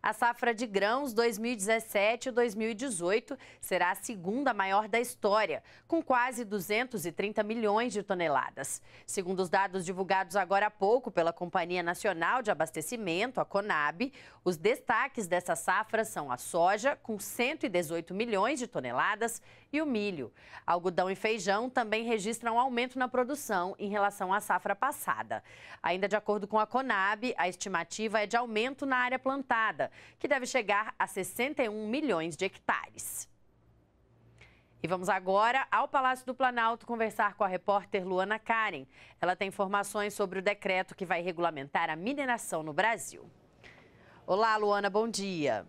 A safra de grãos 2017-2018 será a segunda maior da história, com quase 230 milhões de toneladas. Segundo os dados divulgados agora há pouco pela Companhia Nacional de Abastecimento, a Conab, os destaques dessa safra são a soja, com 118 milhões de toneladas, e o milho. Algodão e feijão também registram aumento na produção em relação à safra passada. Ainda de acordo com a Conab, a estimativa é de aumento na área plantada que deve chegar a 61 milhões de hectares. E vamos agora ao Palácio do Planalto conversar com a repórter Luana Karen. Ela tem informações sobre o decreto que vai regulamentar a mineração no Brasil. Olá, Luana, bom dia.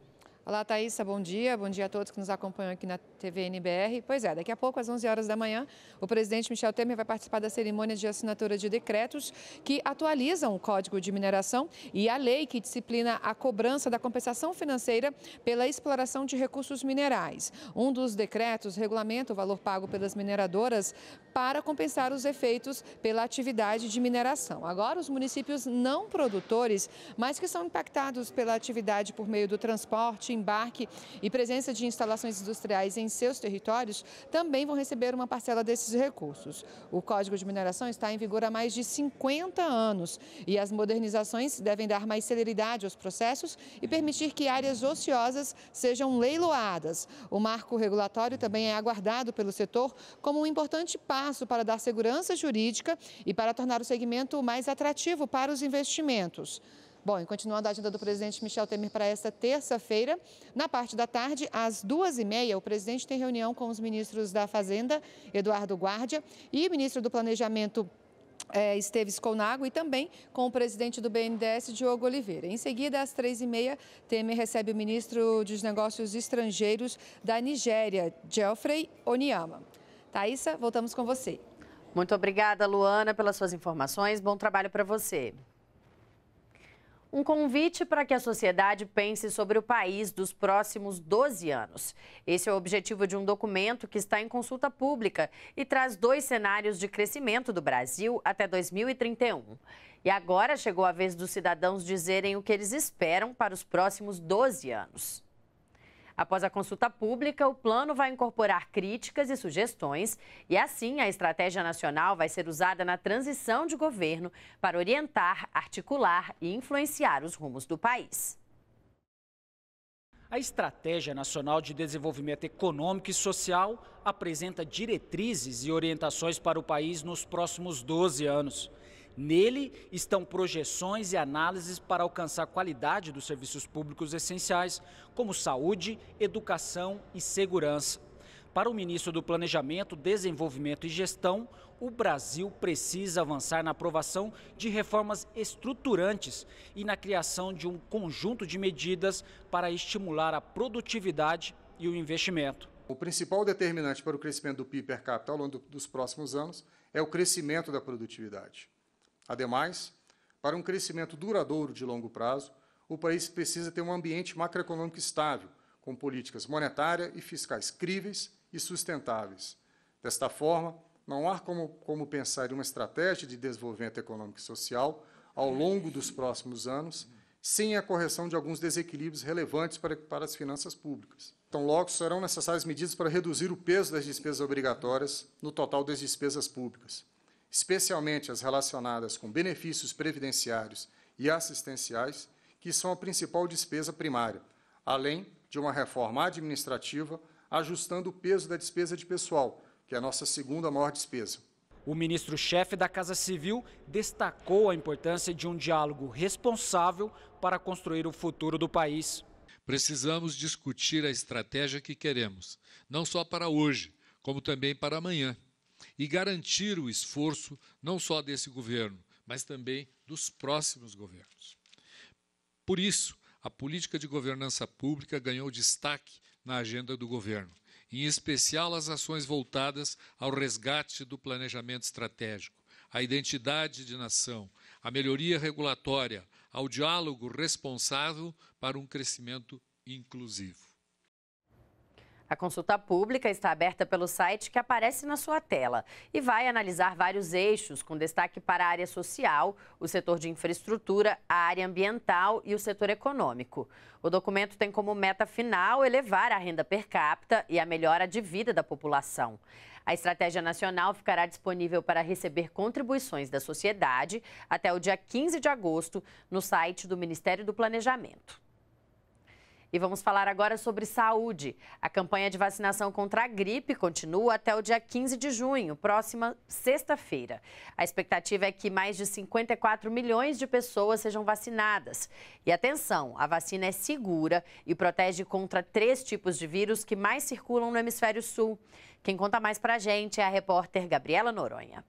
Olá, Thaisa, bom dia. Bom dia a todos que nos acompanham aqui na TV NBR. Pois é, daqui a pouco, às 11 horas da manhã, o presidente Michel Temer vai participar da cerimônia de assinatura de decretos que atualizam o Código de Mineração e a lei que disciplina a cobrança da compensação financeira pela exploração de recursos minerais. Um dos decretos regulamenta o valor pago pelas mineradoras para compensar os efeitos pela atividade de mineração. Agora, os municípios não produtores, mas que são impactados pela atividade por meio do transporte, embarque e presença de instalações industriais em seus territórios também vão receber uma parcela desses recursos. O Código de Mineração está em vigor há mais de 50 anos e as modernizações devem dar mais celeridade aos processos e permitir que áreas ociosas sejam leiloadas. O marco regulatório também é aguardado pelo setor como um importante passo para dar segurança jurídica e para tornar o segmento mais atrativo para os investimentos. Bom, e continuando a agenda do presidente Michel Temer para esta terça-feira, na parte da tarde, às duas e meia, o presidente tem reunião com os ministros da Fazenda, Eduardo Guardia, e o ministro do Planejamento é, Esteves Conago e também com o presidente do BNDES, Diogo Oliveira. Em seguida, às três e meia, Temer recebe o ministro dos Negócios Estrangeiros da Nigéria, Geoffrey Oniama. Thaisa, voltamos com você. Muito obrigada, Luana, pelas suas informações. Bom trabalho para você um convite para que a sociedade pense sobre o país dos próximos 12 anos. Esse é o objetivo de um documento que está em consulta pública e traz dois cenários de crescimento do Brasil até 2031. E agora chegou a vez dos cidadãos dizerem o que eles esperam para os próximos 12 anos. Após a consulta pública, o plano vai incorporar críticas e sugestões e, assim, a estratégia nacional vai ser usada na transição de governo para orientar, articular e influenciar os rumos do país. A Estratégia Nacional de Desenvolvimento Econômico e Social apresenta diretrizes e orientações para o país nos próximos 12 anos. Nele estão projeções e análises para alcançar qualidade dos serviços públicos essenciais, como saúde, educação e segurança. Para o ministro do Planejamento, Desenvolvimento e Gestão, o Brasil precisa avançar na aprovação de reformas estruturantes e na criação de um conjunto de medidas para estimular a produtividade e o investimento. O principal determinante para o crescimento do PIB per capita ao longo dos próximos anos é o crescimento da produtividade. Ademais, para um crescimento duradouro de longo prazo, o país precisa ter um ambiente macroeconômico estável, com políticas monetária e fiscais críveis e sustentáveis. Desta forma, não há como, como pensar em uma estratégia de desenvolvimento econômico e social ao longo dos próximos anos sem a correção de alguns desequilíbrios relevantes para, para as finanças públicas. Então, logo, serão necessárias medidas para reduzir o peso das despesas obrigatórias no total das despesas públicas especialmente as relacionadas com benefícios previdenciários e assistenciais, que são a principal despesa primária, além de uma reforma administrativa ajustando o peso da despesa de pessoal, que é a nossa segunda maior despesa. O ministro-chefe da Casa Civil destacou a importância de um diálogo responsável para construir o futuro do país. Precisamos discutir a estratégia que queremos, não só para hoje, como também para amanhã e garantir o esforço não só desse governo, mas também dos próximos governos. Por isso, a política de governança pública ganhou destaque na agenda do governo, em especial as ações voltadas ao resgate do planejamento estratégico, à identidade de nação, à melhoria regulatória, ao diálogo responsável para um crescimento inclusivo. A consulta pública está aberta pelo site que aparece na sua tela e vai analisar vários eixos, com destaque para a área social, o setor de infraestrutura, a área ambiental e o setor econômico. O documento tem como meta final elevar a renda per capita e a melhora de vida da população. A estratégia nacional ficará disponível para receber contribuições da sociedade até o dia 15 de agosto no site do Ministério do Planejamento. E vamos falar agora sobre saúde. A campanha de vacinação contra a gripe continua até o dia 15 de junho, próxima sexta-feira. A expectativa é que mais de 54 milhões de pessoas sejam vacinadas. E atenção, a vacina é segura e protege contra três tipos de vírus que mais circulam no hemisfério sul. Quem conta mais pra gente é a repórter Gabriela Noronha.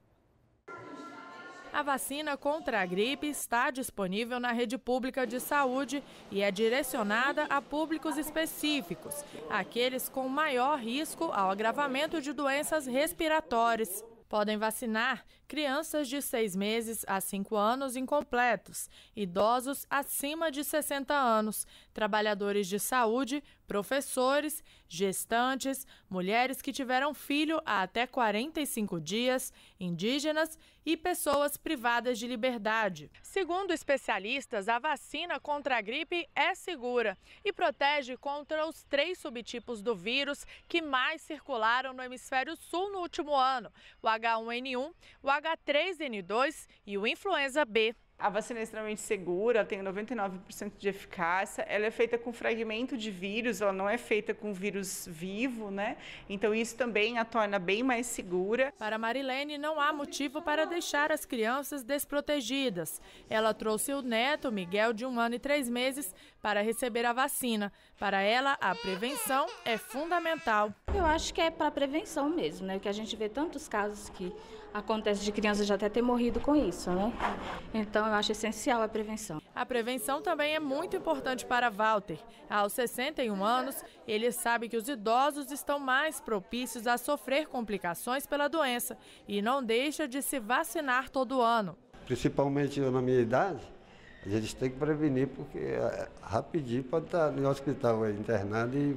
A vacina contra a gripe está disponível na rede pública de saúde e é direcionada a públicos específicos, aqueles com maior risco ao agravamento de doenças respiratórias. Podem vacinar crianças de seis meses a cinco anos incompletos, idosos acima de 60 anos, trabalhadores de saúde, professores, gestantes, mulheres que tiveram filho há até 45 dias, indígenas e pessoas privadas de liberdade. Segundo especialistas, a vacina contra a gripe é segura e protege contra os três subtipos do vírus que mais circularam no hemisfério sul no último ano: o H1N1, o H3N2 e o influenza B. A vacina é extremamente segura, tem 99% de eficácia. Ela é feita com fragmento de vírus, ela não é feita com vírus vivo, né? Então isso também a torna bem mais segura. Para Marilene, não há motivo para deixar as crianças desprotegidas. Ela trouxe o neto, Miguel, de um ano e três meses, para receber a vacina. Para ela, a prevenção é fundamental. Eu acho que é para prevenção mesmo, né? Que a gente vê tantos casos que acontece de crianças já até ter morrido com isso, né? Então eu acho essencial a prevenção. A prevenção também é muito importante para Walter. Aos 61 anos, ele sabe que os idosos estão mais propícios a sofrer complicações pela doença e não deixa de se vacinar todo ano. Principalmente na minha idade, a gente tem que prevenir porque eh, rapidinho pode estar no hospital é, internado e